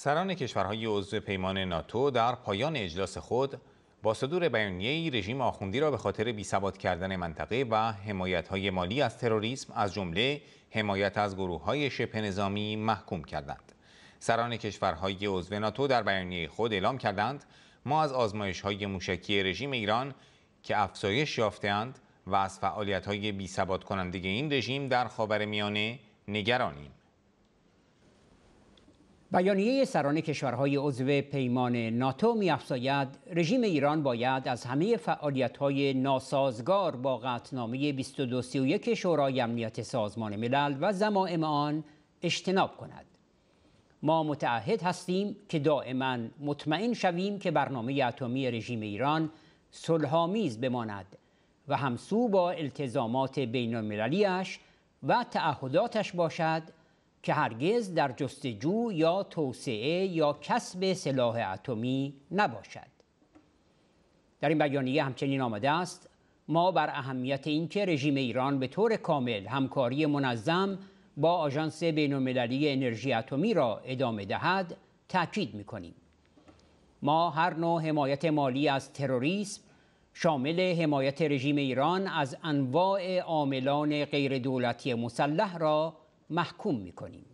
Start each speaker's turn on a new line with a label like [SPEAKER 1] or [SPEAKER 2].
[SPEAKER 1] سران کشورهای عضو پیمان ناتو در پایان اجلاس خود با صدور بیانیه‌ای رژیم آخوندی را به خاطر بیثبات کردن منطقه و حمایت‌های مالی از تروریسم از جمله حمایت از گروه‌های شبه نظامی محکوم کردند. سران کشورهای عضو ناتو در بیانیه خود اعلام کردند ما از آزمایش‌های موشکی رژیم ایران که افزایش یافتهاند و از فعالیت‌های بی‌ثبات کننده این رژیم در خاورمیانه نگرانیم.
[SPEAKER 2] بیانیه سران کشورهای عضو پیمان ناتو میافزاید رژیم ایران باید از همه فعالیت‌های ناسازگار با قطعنامه 2231 شورای امنیت سازمان ملل و زمائم آن اجتناب کند ما متعهد هستیم که دائما مطمئن شویم که برنامه اتمی رژیم ایران صلحآمیز بماند و همسو با التزامات بین و تعهداتش باشد که هرگز در جستجو یا توسعه یا کسب سلاح اتمی نباشد در این بیانیه همچنین آمده است ما بر اهمیت اینکه رژیم ایران به طور کامل همکاری منظم با آژانس بین‌المللی انرژی اتمی را ادامه دهد تاکید می‌کنیم ما هر نوع حمایت مالی از تروریسم شامل حمایت رژیم ایران از انواع عاملان غیردولتی مسلح را محکوم میکنیم